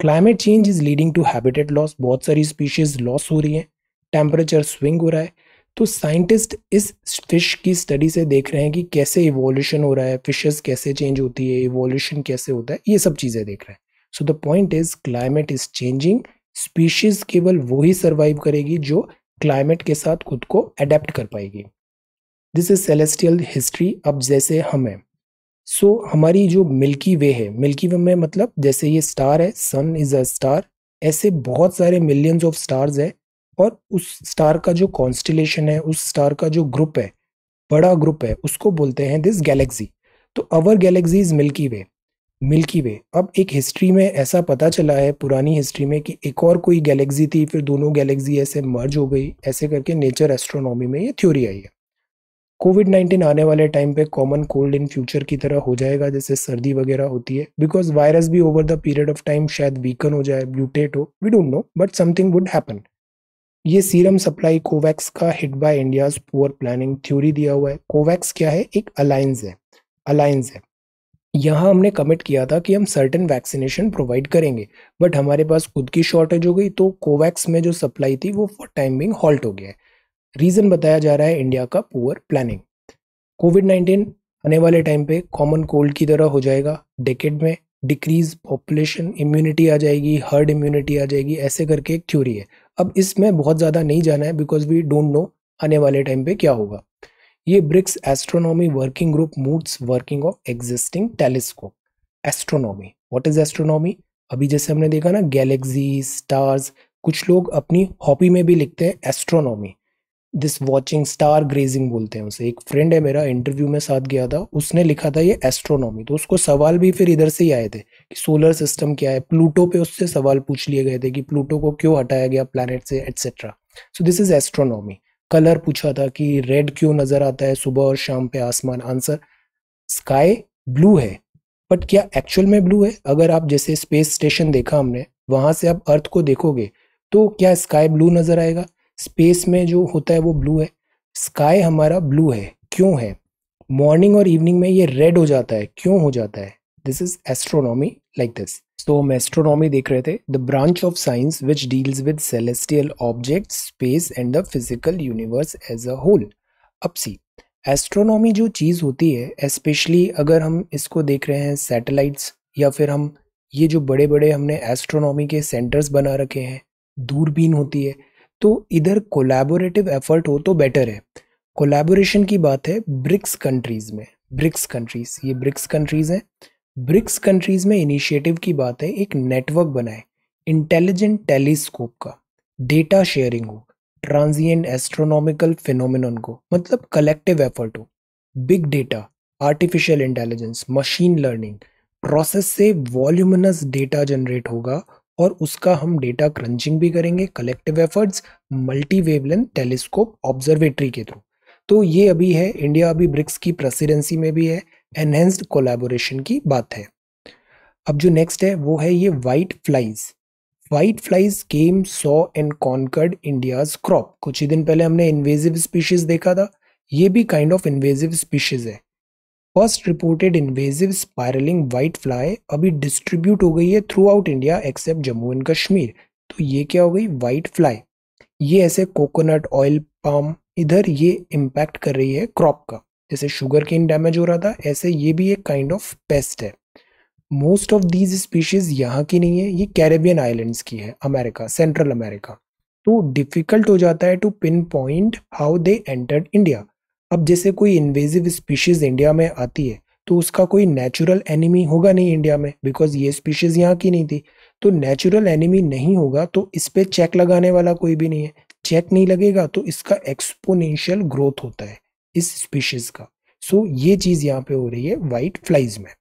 climate change is leading to habitat loss बहुत सारी स्पीशीज लॉस हो रही है टेम्परेचर स्विंग हो रहा है तो साइंटिस्ट इस फिश की स्टडी से देख रहे हैं कि कैसे इवोल्यूशन हो रहा है फिशेज कैसे चेंज होती है इवोल्यूशन कैसे होता है ये सब चीज़ें देख रहे हैं so the point is climate is changing species केवल वो ही सर्वाइव करेगी जो क्लाइमेट के साथ खुद को अडेप्ट कर पाएगी दिस इज सेलेस्टियल हिस्ट्री अब जैसे हम हैं सो so, हमारी जो मिल्की वे है मिल्की वे में मतलब जैसे ये स्टार है सन इज़ अ स्टार ऐसे बहुत सारे मिलियंस ऑफ स्टार्स है और उस स्टार का जो कॉन्स्टिलेशन है उस स्टार का जो ग्रुप है बड़ा ग्रुप है उसको बोलते हैं दिस गैलेक्सी तो our galaxy is Milky Way Milky Way अब एक हिस्ट्री में ऐसा पता चला है पुरानी हिस्ट्री में कि एक और कोई गैलेक्सी थी फिर दोनों गैलेक्सी ऐसे मर्ज हो गई ऐसे करके नेचर एस्ट्रोनॉमी में ये थ्योरी आई है कोविड नाइन्टीन आने वाले टाइम पे कॉमन कोल्ड इन फ्यूचर की तरह हो जाएगा जैसे सर्दी वगैरह होती है बिकॉज वायरस भी over the period of time शायद वीकन हो जाए ब्यूटेट हो we don't know but something would happen ये सीरम सप्लाई कोवैक्स का hit by India's poor planning theory दिया हुआ है कोवैक्स क्या है एक अलायंस है अलायंस है यहाँ हमने कमिट किया था कि हम सर्टेन वैक्सीनेशन प्रोवाइड करेंगे बट हमारे पास खुद की शॉर्टेज हो गई तो कोवैक्स में जो सप्लाई थी वो फॉर टाइम बिंग हॉल्ट हो गया है रीज़न बताया जा रहा है इंडिया का पुअर प्लानिंग कोविड नाइन्टीन आने वाले टाइम पे कॉमन कोल्ड की तरह हो जाएगा डेकेड में डिक्रीज पॉपुलेशन इम्यूनिटी आ जाएगी हर्ड इम्यूनिटी आ जाएगी ऐसे करके एक थ्योरी है अब इसमें बहुत ज़्यादा नहीं जाना है बिकॉज वी डोंट नो आने वाले टाइम पे क्या होगा ये BRICS astronomy working group moots working of existing telescope astronomy what is astronomy अभी जैसे हमने देखा ना गैलेक्सी स्टार्स कुछ लोग अपनी हॉबी में भी लिखते हैं astronomy this watching star gazing बोलते हैं उसे एक फ्रेंड है मेरा इंटरव्यू में साथ गया था उसने लिखा था ये एस्ट्रोनॉमी तो उसको सवाल भी फिर इधर से ही आए थे कि सोलर सिस्टम क्या है प्लूटो पे उससे सवाल पूछ लिए गए थे कि प्लूटो को क्यों हटाया गया प्लानट से etcetera so this is astronomy colour पूछा था कि रेड क्यों नज़र आता है सुबह और शाम पे आसमान आंसर स्काई ब्लू है बट क्या एक्चुअल में ब्लू है अगर आप जैसे स्पेस स्टेशन देखा हमने वहां से आप अर्थ को देखोगे तो क्या स्काई ब्लू नज़र आएगा स्पेस में जो होता है वो ब्लू है स्काई हमारा ब्लू है क्यों है मॉर्निंग और इवनिंग में ये रेड हो जाता है क्यों हो जाता है this is astronomy like this तो हम एस्ट्रोनॉमी देख रहे थे the branch of science which deals with celestial object space and the physical universe as a whole अब सी एस्ट्रोनॉमी जो चीज़ होती है स्पेशली अगर हम इसको देख रहे हैं सैटेलाइट्स या फिर हम ये जो बड़े बड़े हमने एस्ट्रोनॉमी के सेंटर्स बना रखे हैं दूरबीन होती है तो इधर कोलैबोरेटिव एफर्ट हो तो बेटर है कोलैबोरेशन की बात है ब्रिक्स कंट्रीज़ में ब्रिक्स कंट्रीज़ ये ब्रिक्स कंट्रीज़ हैं ब्रिक्स कंट्रीज में इनिशिएटिव की बात है एक नेटवर्क बनाए इंटेलिजेंट टेलीस्कोप का डेटा शेयरिंग हो ट्रांजिएंट एस्ट्रोनॉमिकल फिनोमिन को मतलब कलेक्टिव एफर्ट हो big data artificial intelligence machine learning process से वॉल्यूमिनस डेटा जनरेट होगा और उसका हम डेटा क्रंचिंग भी करेंगे collective efforts multi wavelength telescope observatory के थ्रू तो ये अभी है इंडिया अभी ब्रिक्स की प्रेसिडेंसी में भी है एनहेंस्ड कोलैबोरेशन की बात है अब जो नेक्स्ट है वो है ये white flies white flies came saw and conquered India's crop कुछ ही दिन पहले हमने इन्वेजिव स्पीशीज देखा था ये भी काइंड ऑफ इन्वेजिव स्पीशीज है first reported invasive spiralling white fly अभी डिस्ट्रीब्यूट हो गई है throughout India except Jammu and Kashmir तो ये क्या हो गई वाइट फ्लाई ये ऐसे कोकोनट ऑयल पाम इधर ये इम्पैक्ट कर रही है क्रॉप का जैसे शुगर केन डैमेज हो रहा था ऐसे ये भी एक काइंड ऑफ पेस्ट है मोस्ट ऑफ दीज स्पीशीज यहाँ की नहीं है ये कैरेबियन आइलैंड्स की है अमेरिका सेंट्रल अमेरिका तो डिफ़िकल्ट हो जाता है to pinpoint how they entered India अब जैसे कोई इन्वेजिव स्पीशीज इंडिया में आती है तो उसका कोई नेचुरल एनिमी होगा नहीं इंडिया में बिकॉज ये स्पीशीज़ यहाँ की नहीं थी तो नेचुरल एनिमी नहीं होगा तो इस पर चेक लगाने वाला कोई भी नहीं है चेक नहीं लगेगा तो इसका एक्सपोनेंशियल ग्रोथ होता है इस स्पीशीज का सो so, ये चीज यहाँ पे हो रही है वाइट फ्लाइज में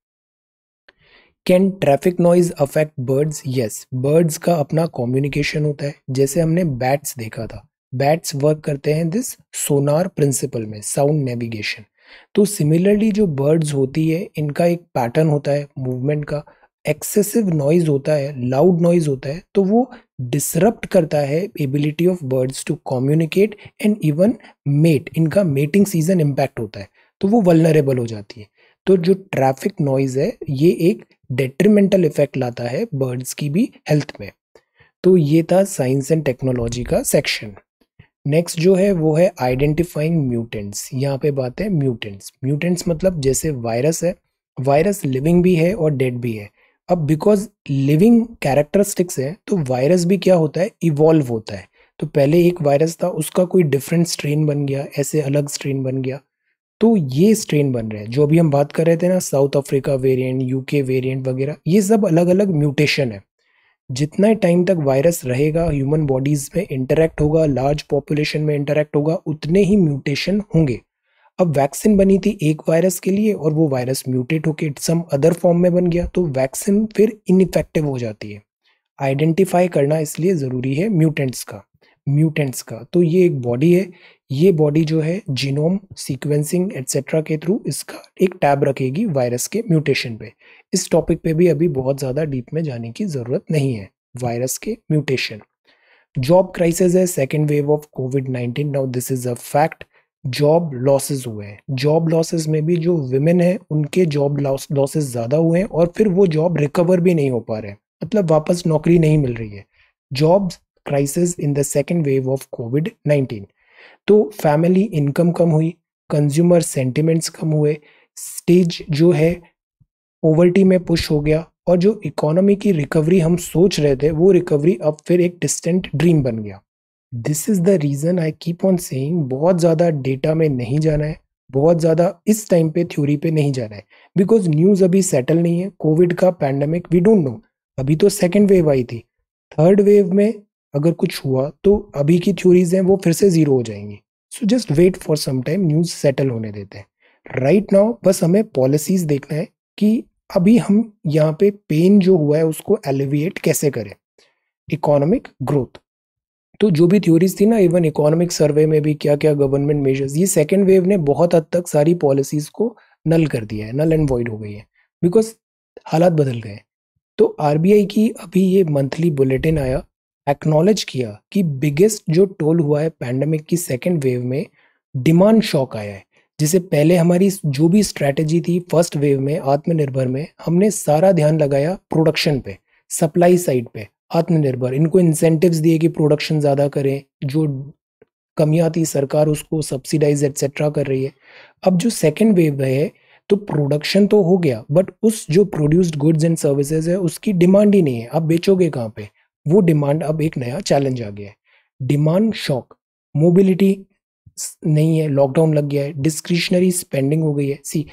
can traffic noise affect birds yes birds का अपना कॉम्युनिकेशन होता है जैसे हमने बैट्स देखा था बैट्स वर्क करते हैं दिस सोनार प्रिंसिपल में साउंड नेविगेशन तो सिमिलरली जो बर्ड्स होती है इनका एक पैटर्न होता है मूवमेंट का एक्सेसिव नॉइज होता है लाउड नॉइज होता है तो वो डिसरप्ट करता है ability of birds to communicate and even mate इनका मेटिंग सीजन इम्पैक्ट होता है तो वो वलनरेबल हो जाती है तो जो ट्रैफिक नॉइज़ है ये एक डेट्रीमेंटल इफेक्ट लाता है बर्ड्स की भी हेल्थ में तो ये था साइंस एंड टेक्नोलॉजी का सेक्शन नेक्स्ट जो है वो है आइडेंटिफाइंग म्यूटेंट्स यहाँ पे बात है म्यूटेंट्स म्यूटेंट्स मतलब जैसे वायरस है वायरस लिविंग भी है और डेड भी है अब बिकॉज लिविंग कैरेक्टरिस्टिक्स है तो वायरस भी क्या होता है इवॉल्व होता है तो पहले एक वायरस था उसका कोई डिफरेंट स्ट्रेन बन गया ऐसे अलग स्ट्रेन बन गया तो ये स्ट्रेन बन रहे हैं जो अभी हम बात कर रहे थे ना South Africa variant UK variant वगैरह ये सब अलग अलग म्यूटेशन है जितना टाइम तक वायरस रहेगा ह्यूमन बॉडीज़ में इंटरेक्ट होगा लार्ज पॉपुलेशन में इंटरेक्ट होगा उतने ही म्यूटेशन होंगे अब वैक्सीन बनी थी एक वायरस के लिए और वो वायरस म्यूटेट होकर सम अदर फॉर्म में बन गया तो वैक्सीन फिर इनफेक्टिव हो जाती है आइडेंटिफाई करना इसलिए ज़रूरी है म्यूटेंट्स का म्यूटेंट्स का तो ये एक बॉडी है ये बॉडी जो है जीनोम सीक्वेंसिंग एट्सेट्रा के थ्रू इसका एक टैब रखेगी वायरस के म्यूटेशन पे इस टॉपिक पे भी अभी बहुत ज़्यादा डीप में जाने की ज़रूरत नहीं है वायरस के म्यूटेशन जॉब क्राइसिस है second wave of Covid nineteen now this is a fact job losses हुए हैं जॉब लॉसेस में भी जो वुमेन है उनके जॉब लॉसेस ज़्यादा हुए हैं और फिर वो जॉब रिकवर भी नहीं हो पा रहे मतलब वापस नौकरी नहीं मिल रही है job crisis in the second wave of Covid nineteen तो फैमिली इनकम कम हुई कंज्यूमर सेंटिमेंट्स कम हुए स्टेज जो है ओवर्टी में पुश हो गया और जो इकोनॉमी की रिकवरी हम सोच रहे थे वो रिकवरी अब फिर एक डिस्टेंट ड्रीम बन गया this is the reason I keep on saying बहुत ज़्यादा डेटा में नहीं जाना है बहुत ज़्यादा इस टाइम पे थ्योरी पे नहीं जाना है बिकॉज न्यूज़ अभी सेटल नहीं है कोविड का पैंडमिक वी डोंट नो अभी तो सेकेंड वेव आई थी थर्ड वेव में अगर कुछ हुआ तो अभी की थ्योरीज हैं वो फिर से ज़ीरो हो जाएंगी so just wait for some time news settle होने देते हैं राइट नाउ बस हमें पॉलिसीज़ देखना है कि अभी हम यहाँ पे पेन जो हुआ है उसको एलिविएट कैसे करें इकोनॉमिक ग्रोथ तो जो भी थ्योरीज थी ना इवन इकोनॉमिक सर्वे में भी क्या क्या गवर्नमेंट मेजर्स ये सेकेंड वेव ने बहुत हद तक सारी पॉलिसीज को नल कर दिया है नल एंड वॉइड हो गई है बिकॉज हालात बदल गए तो आर की अभी ये मंथली बुलेटिन आया एक्नॉलेज किया कि बिगेस्ट जो टोल हुआ है पैंडमिक की सेकेंड वेव में डिमांड शॉक आया है जिसे पहले हमारी जो भी स्ट्रैटेजी थी फर्स्ट वेव में आत्मनिर्भर में हमने सारा ध्यान लगाया प्रोडक्शन पे सप्लाई साइड पे आत्मनिर्भर इनको इंसेंटिव्स दिए कि प्रोडक्शन ज़्यादा करें जो कमियाँ थी सरकार उसको सब्सिडाइज एट्सेट्रा कर रही है अब जो सेकेंड वेव है तो प्रोडक्शन तो हो गया बट उस जो प्रोड्यूस्ड गुड्स एंड सर्विसेज है उसकी डिमांड ही नहीं है आप बेचोगे कहाँ पे वो डिमांड अब एक नया चैलेंज आ गया है डिमांड शॉक मोबिलिटी नहीं है लॉकडाउन लग गया है डिस्क्रिशनरी स्पेंडिंग हो गई है सी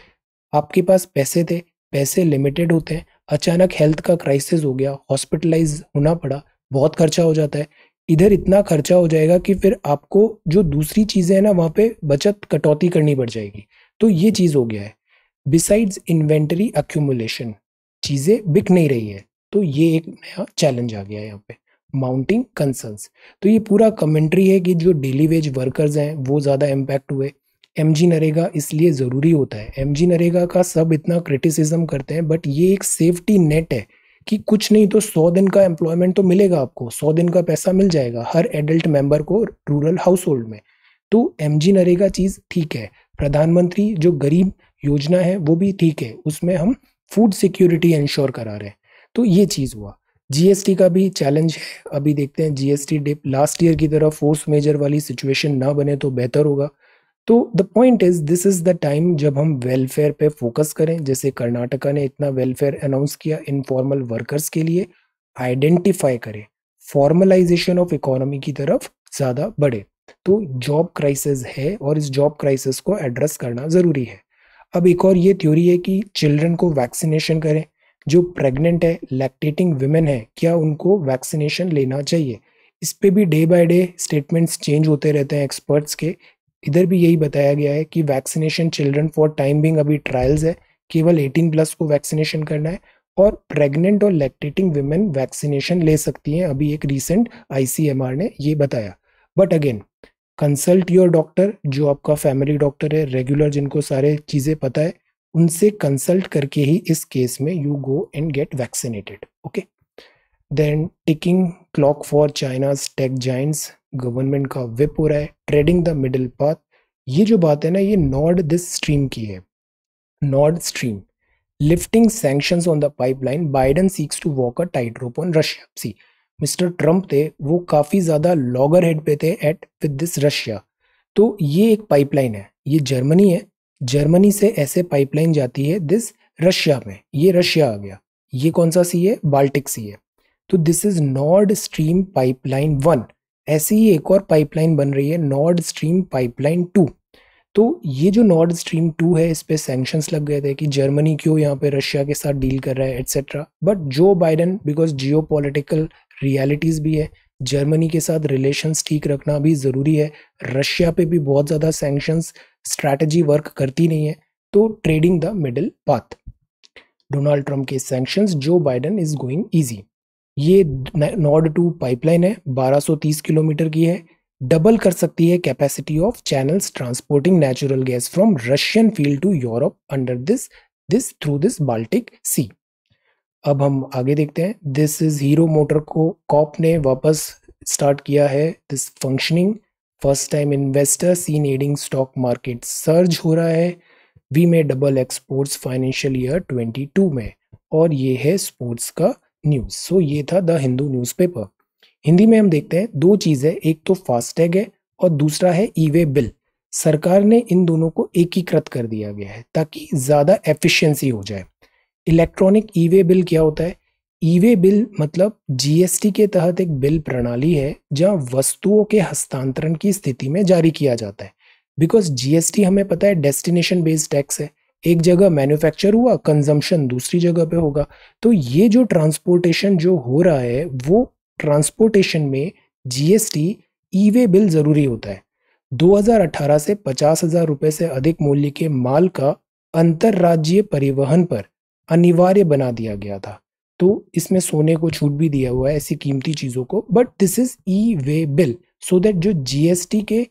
आपके पास पैसे थे पैसे लिमिटेड होते हैं अचानक हेल्थ का क्राइसिस हो गया हॉस्पिटलाइज होना पड़ा बहुत खर्चा हो जाता है इधर इतना खर्चा हो जाएगा कि फिर आपको जो दूसरी चीज़ें हैं ना वहाँ पे बचत कटौती करनी पड़ जाएगी तो ये चीज़ हो गया है बिसाइड्स इन्वेंटरी अक्यूमुलेशन चीज़ें बिक नहीं रही है तो ये एक नया चैलेंज आ गया है यहाँ पे माउंटिंग कंसर्न्स तो ये पूरा कमेंट्री है कि जो डेली वेज वर्कर्स हैं वो ज़्यादा इम्पैक्ट हुए एम जी नरेगा इसलिए ज़रूरी होता है एम जी नरेगा का सब इतना क्रिटिसिज्म करते हैं बट ये एक सेफ्टी नेट है कि कुछ नहीं तो सौ दिन का एम्प्लॉयमेंट तो मिलेगा आपको सौ दिन का पैसा मिल जाएगा हर एडल्ट मेंबर को रूरल हाउस होल्ड में तो एम जी नरेगा चीज़ ठीक है प्रधानमंत्री जो गरीब योजना है वो भी ठीक है उसमें हम फूड सिक्योरिटी इंश्योर करा रहे हैं तो ये चीज़ हुआ जीएसटी का भी चैलेंज है अभी देखते हैं जीएसटी डिप लास्ट ईयर की तरह फोर्स मेजर वाली सिचुएशन ना बने तो बेहतर होगा तो the point is this is the time जब हम वेलफेयर पे फोकस करें जैसे कर्नाटका ने इतना वेलफेयर अनाउंस किया इनफॉर्मल वर्कर्स के लिए आइडेंटिफाई करें फॉर्मलाइजेशन ऑफ इकोनॉमी की तरफ ज़्यादा बढ़े तो जॉब क्राइसिस है और इस जॉब क्राइसिस को एड्रेस करना ज़रूरी है अब एक और ये थ्योरी है कि चिल्ड्रन को वैक्सीनेशन करें जो प्रेग्नेंट है लैक्टेटिंग वुमेन है क्या उनको वैक्सीनेशन लेना चाहिए इस पर भी day by day statements change होते रहते हैं एक्सपर्ट्स के इधर भी यही बताया गया है कि vaccination children for time being अभी ट्रायल्स है केवल 18 प्लस को वैक्सीनेशन करना है और प्रेग्नेंट और लैक्टेटिंग वुमेन वैक्सीनेशन ले सकती हैं अभी एक रिसेंट आईसीएमआर ने ये बताया but again consult your doctor जो आपका फैमिली डॉक्टर है रेगुलर जिनको सारे चीज़ें पता है उनसे कंसल्ट करके ही इस केस में you go and get vaccinated okay then ticking clock for China's tech giants government का विप हो रहा है ट्रेडिंग द मिडिल पाथ ये जो बात है ना ये नॉर्ड दिस स्ट्रीम की है Nord Stream lifting sanctions on the pipeline Biden seeks to walk a tightrope on Russia see mister Trump थे वो काफ़ी ज़्यादा लॉगर हेड पे थे एट विद दिस रशिया तो ये एक पाइपलाइन है ये जर्मनी है जर्मनी से ऐसे पाइपलाइन जाती है दिस रशिया में ये रशिया आ गया ये कौन सा सी है बाल्टिक सी है तो this is Nord Stream pipeline one ऐसे ही एक और पाइपलाइन बन रही है नॉर्ड स्ट्रीम पाइपलाइन टू तो ये जो नॉर्ड स्ट्रीम टू है इस पर सेंक्शंस लग गए थे कि जर्मनी क्यों यहाँ पे रशिया के साथ डील कर रहा है etcetera but Joe Biden because geo realities भी है जर्मनी के साथ रिलेशंस ठीक रखना भी ज़रूरी है रशिया पे भी बहुत ज़्यादा सेंक्शंस स्ट्रैटेजी वर्क करती नहीं है तो trading the middle path Donald Trump के sanctions Joe Biden is going easy ये नॉर्ड टू पाइपलाइन है 1230 किलोमीटर की है डबल कर सकती है capacity of channels transporting natural gas from Russian field to Europe under this this through this Baltic sea अब हम आगे देखते हैं दिस इज हीरो मोटर को कॉप ने वापस स्टार्ट किया है this functioning first time investor scene adding stock market surge हो रहा है वी में डबल एक्सपोर्ट्स फाइनेंशियल ईयर 22 में और ये है स्पोर्ट्स का न्यूज़ सो ये था द हिंदू न्यूज हिंदी में हम देखते हैं दो चीज़ है एक तो फास्टैग है और दूसरा है ई वे बिल सरकार ने इन दोनों को एकीकृत कर दिया गया है ताकि ज़्यादा एफिशिएंसी हो जाए इलेक्ट्रॉनिक ई वे बिल क्या होता है ई वे बिल मतलब जीएसटी के तहत एक बिल प्रणाली है जहां वस्तुओं के हस्तांतरण की स्थिति में जारी किया जाता है बिकॉज जीएसटी हमें पता है डेस्टिनेशन बेस्ड टैक्स है एक जगह मैन्युफैक्चर हुआ कंजम्पशन दूसरी जगह पे होगा तो ये जो ट्रांसपोर्टेशन जो हो रहा है वो ट्रांसपोर्टेशन में जीएसटी ई वे बिल ज़रूरी होता है 2018 से पचास हज़ार रुपये से अधिक मूल्य के माल का अंतरराज्यीय परिवहन पर अनिवार्य बना दिया गया था तो इसमें सोने को छूट भी दिया हुआ है ऐसी कीमती चीज़ों को but this is e way bill so that जो जीएसटी के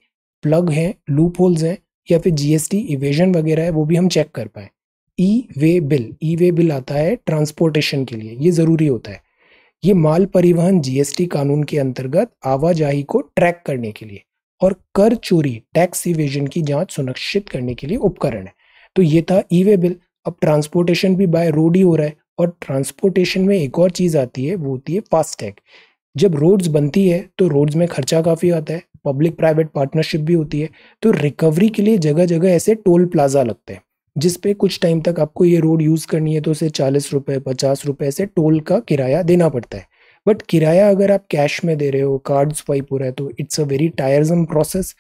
प्लग हैं लूप होल्स हैं या फिर जीएसटी इवेजन वगैरह है वो भी हम चेक कर पाए ई वे बिल ई वे बिल आता है ट्रांसपोर्टेशन के लिए ये ज़रूरी होता है ये माल परिवहन जीएसटी कानून के अंतर्गत आवाजाही को ट्रैक करने के लिए और कर चोरी टैक्स इवेजन की जांच सुनिश्चित करने के लिए उपकरण है तो ये था ई वे बिल अब ट्रांसपोर्टेशन भी बाय रोड ही हो रहा है और ट्रांसपोर्टेशन में एक और चीज़ आती है वो होती है फास्टैग जब रोड्स बनती है तो रोड्स में खर्चा काफ़ी आता है पब्लिक प्राइवेट पार्टनरशिप भी होती है तो रिकवरी के लिए जगह जगह ऐसे टोल प्लाजा लगते हैं जिस पे कुछ टाइम तक आपको ये रोड यूज़ करनी है तो उसे चालीस रुपये पचास रुपये ऐसे टोल का किराया देना पड़ता है बट किराया अगर आप कैश में दे रहे हो कार्ड स्वाइप हो रहा है तो it's a very tiresome process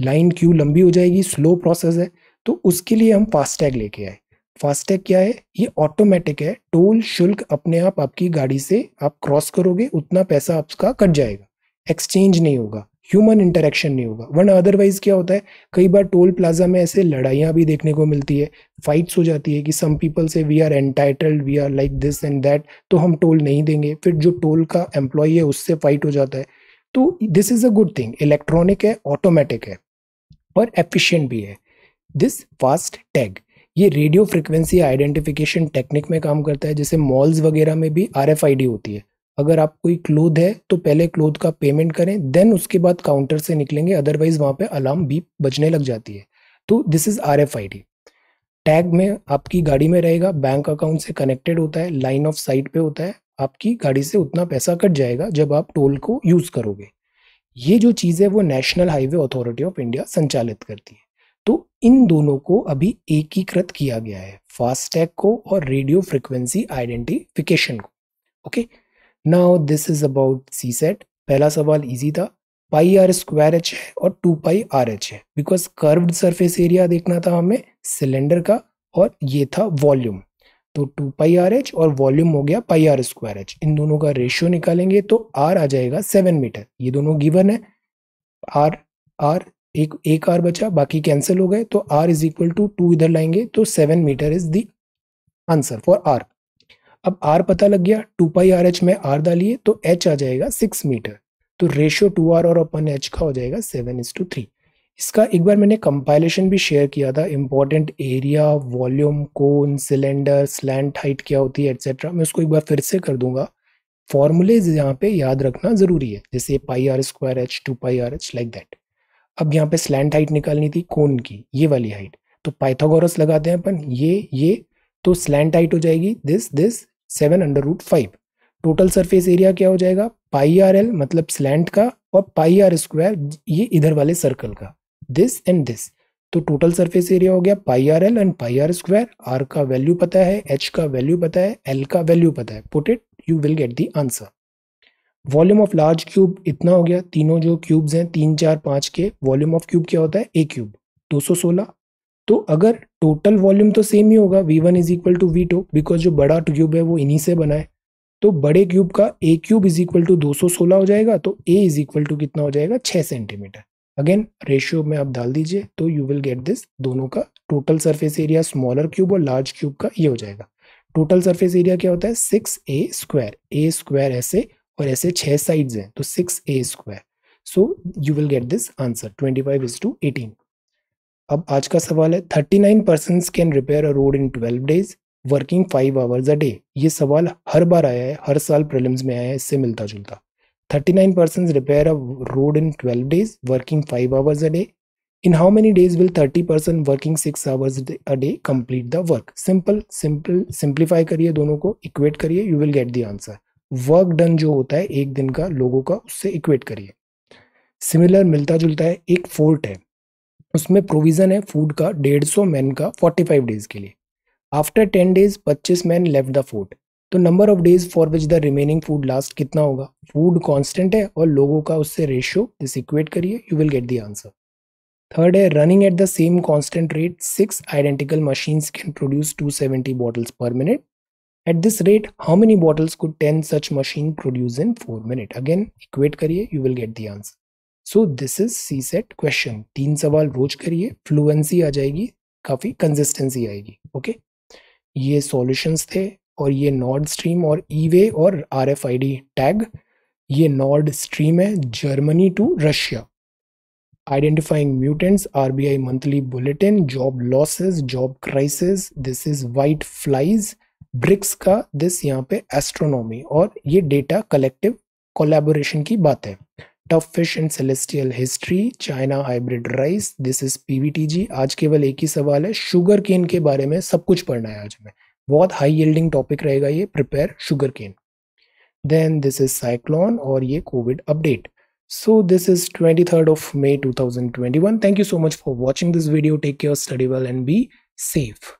line queue लंबी हो जाएगी स्लो प्रोसेस है तो उसके लिए हम फास्टैग लेके आए फास्टैग क्या है ये ऑटोमेटिक है टोल शुल्क अपने आप आपकी गाड़ी से आप क्रॉस करोगे उतना पैसा आपका कट जाएगा एक्सचेंज नहीं होगा ह्यूमन इंटरेक्शन नहीं होगा वरना अदरवाइज क्या होता है कई बार टोल प्लाजा में ऐसे लड़ाइयाँ भी देखने को मिलती है फाइट्स हो जाती है कि सम पीपल से we are entitled we are like this and that तो हम टोल नहीं देंगे फिर जो टोल का एम्प्लॉई है उससे फाइट हो जाता है तो this is a good thing electronic है ऑटोमेटिक है और एफिशियंट भी है दिस फास्ट टैग ये रेडियो फ्रिक्वेंसी आइडेंटिफिकेशन टेक्निक में काम करता है जैसे मॉल्स वगैरह में भी आर होती है अगर आप कोई क्लोथ है तो पहले क्लोथ का पेमेंट करें देन उसके बाद काउंटर से निकलेंगे अदरवाइज वहाँ पे अलार्म भी बजने लग जाती है तो this is R F I D tag में आपकी गाड़ी में रहेगा बैंक अकाउंट से कनेक्टेड होता है लाइन ऑफ साइट पे होता है आपकी गाड़ी से उतना पैसा कट जाएगा जब आप टोल को यूज़ करोगे ये जो चीज़ है वो National Highway Authority of India संचालित करती है तो इन दोनों को अभी एकीकृत किया गया है फास्टैग को और रेडियो फ्रिक्वेंसी आइडेंटिफिकेशन को okay okay? Now this is about C set पहला सवाल इजी था पाई आर स्क्वायर एच है और टू पाई आर एच है बिकॉज कर्व्ड सरफेस एरिया देखना था हमें सिलेंडर का और ये था वॉल्यूम तो टू पाई आर एच और वॉल्यूम हो गया पाई आर स्क्वायर एच इन दोनों का रेशियो निकालेंगे तो आर आ जाएगा सेवन मीटर ये दोनों गिवन है आर आर एक एक आर बचा बाकी कैंसिल हो गए तो R is equal to two इधर लाएंगे तो seven metre is the answer for R अब आर पता लग गया टू पाई आर एच में आर डालिए तो एच आ जाएगा सिक्स मीटर तो रेशियो टू आर और अपन एच का हो जाएगा सेवन इज टू थ्री इसका एक बार मैंने कंपाइलेशन भी शेयर किया था important area volume cone cylinder slant height क्या होती है एट्सेट्रा मैं उसको एक बार फिर से कर दूंगा फॉर्मूलेज यहाँ पे याद रखना ज़रूरी है जैसे pi R square H two pi R H like that अब यहाँ पे स्लैंड हाइट निकालनी थी कोन की ये वाली हाइट तो पाइथागोरस लगाते हैं अपन ये ये तो स्लैंड हाइट हो जाएगी this this seven under root five total surface area क्या हो जाएगा पाई आर एल मतलब स्लैंड का और पाई आर स्क्वायर ये इधर वाले सर्कल का दिस एंड दिस तो टोटल सरफेस एरिया हो गया pi R L and pi R square R का वैल्यू पता है एच का वैल्यू पता है एल का वैल्यू पता है put it you will get the answer volume of large cube इतना हो गया तीनों जो क्यूब्स हैं तीन चार पाँच के वॉल्यूम ऑफ क्यूब क्या होता है ए क्यूब 216 तो अगर टोटल वॉल्यूम तो सेम ही होगा V one is equal to V two because जो बड़ा क्यूब है वो इन्हीं से बना है तो बड़े क्यूब का A cube is equal to दो हो जाएगा तो ए इज इक्वल टू कितना हो जाएगा छः सेंटीमीटर अगेन रेशियो में आप डाल दीजिए तो यू विल गेट दिस दोनों का total surface area smaller cube और लार्ज क्यूब का ये हो जाएगा टोटल सर्फेस एरिया क्या होता है six A square A square ऐसे और ऐसे छः साइड्स हैं तो six A square so you will get this answer twenty five is to eighteen अब आज का सवाल है thirty nine person can repair a road in twelve days working five hours a day ये सवाल हर बार आया है हर साल प्रिलिम्स में आया है इससे मिलता जुलता thirty nine person repair a road in twelve days working five hours a day in how many days will thirty person working six hours a day complete the work simple simple simplify करिए दोनों को equate करिए you will get the answer work done जो होता है एक दिन का लोगों का उससे इक्वेट करिए सिमिलर मिलता जुलता है एक फोर्ट है उसमें प्रोविज़न है फूड का डेढ़ सौ मैन का फोर्टी फाइव डेज़ के लिए आफ्टर टेन डेज पच्चीस मैन लेफ्ट द फूड तो number of days for which the remaining food last कितना होगा फूड कॉन्स्टेंट है और लोगों का उससे रेशियो इस इक्वेट करिए you will get the answer third है running at the same constant rate six identical machines can produce seventy bottles per minute at this rate how many bottles could ten such machine produce in four minute again equate करिए you will get the answer so this is C set question तीन सवाल रोज करिए fluency आ जाएगी काफ़ी consistency आएगी okay ये solutions थे और ये नॉर्ड स्ट्रीम और ईवे और आरएफआईडी टैग ये नॉर्ड स्ट्रीम है Germany to Russia identifying mutants RBI monthly bulletin job losses job crisis this is white flies BRICS का दिस यहाँ पे एस्ट्रोनॉमी और ये डेटा कलेक्टिव कोलेबोरेशन की बात है tough fish and celestial history China hybrid rice this is PVTG आज केवल एक ही सवाल है शुगर केन के बारे में सब कुछ पढ़ना है आज में बहुत हाई यील्डिंग टॉपिक रहेगा ये prepare sugar cane then this is cyclone और ये Covid update so this is twenty third of May two thousand twenty one thank you so much for watching this video take care study well and be safe